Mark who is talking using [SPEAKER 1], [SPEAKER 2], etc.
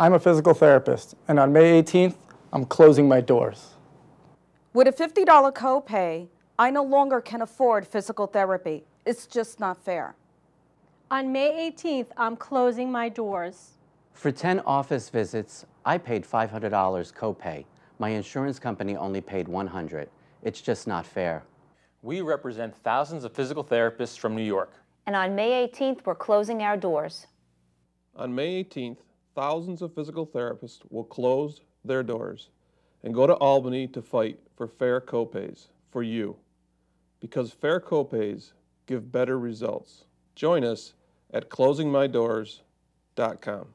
[SPEAKER 1] I'm a physical therapist, and on May 18th, I'm closing my doors.
[SPEAKER 2] With a $50 copay, I no longer can afford physical therapy. It's just not fair. On May 18th, I'm closing my doors.
[SPEAKER 3] For 10 office visits, I paid $500 copay. My insurance company only paid 100. dollars It's just not fair. We represent thousands of physical therapists from New York.
[SPEAKER 4] And on May 18th, we're closing our doors.
[SPEAKER 5] On May 18th, thousands of physical therapists will close their doors and go to Albany to fight for fair copays for you because fair copays give better results. Join us at closingmydoors.com.